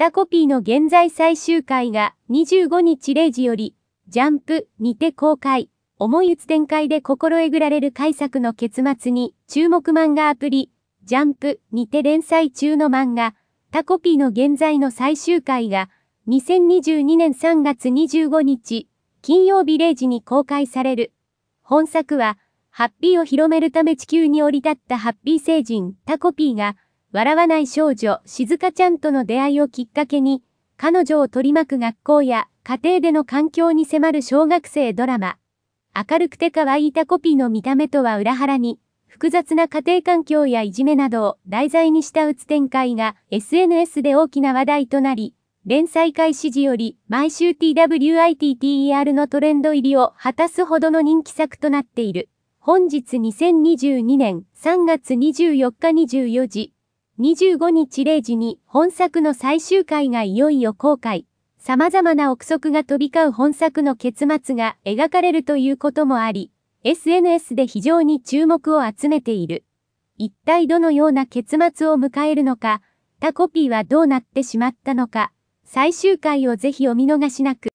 タコピーの現在最終回が25日0時より、ジャンプにて公開。思い打つ展開で心えぐられる解作の結末に、注目漫画アプリ、ジャンプにて連載中の漫画、タコピーの現在の最終回が、2022年3月25日、金曜日0時に公開される。本作は、ハッピーを広めるため地球に降り立ったハッピー星人、タコピーが、笑わない少女、静香ちゃんとの出会いをきっかけに、彼女を取り巻く学校や家庭での環境に迫る小学生ドラマ。明るくて可愛いタコピーの見た目とは裏腹に、複雑な家庭環境やいじめなどを題材にした打つ展開が SNS で大きな話題となり、連載開始時より毎週 TWITTER のトレンド入りを果たすほどの人気作となっている。本日2022年3月24日24時。25日0時に本作の最終回がいよいよ公開。様々な憶測が飛び交う本作の結末が描かれるということもあり、SNS で非常に注目を集めている。一体どのような結末を迎えるのか、タコピーはどうなってしまったのか、最終回をぜひお見逃しなく。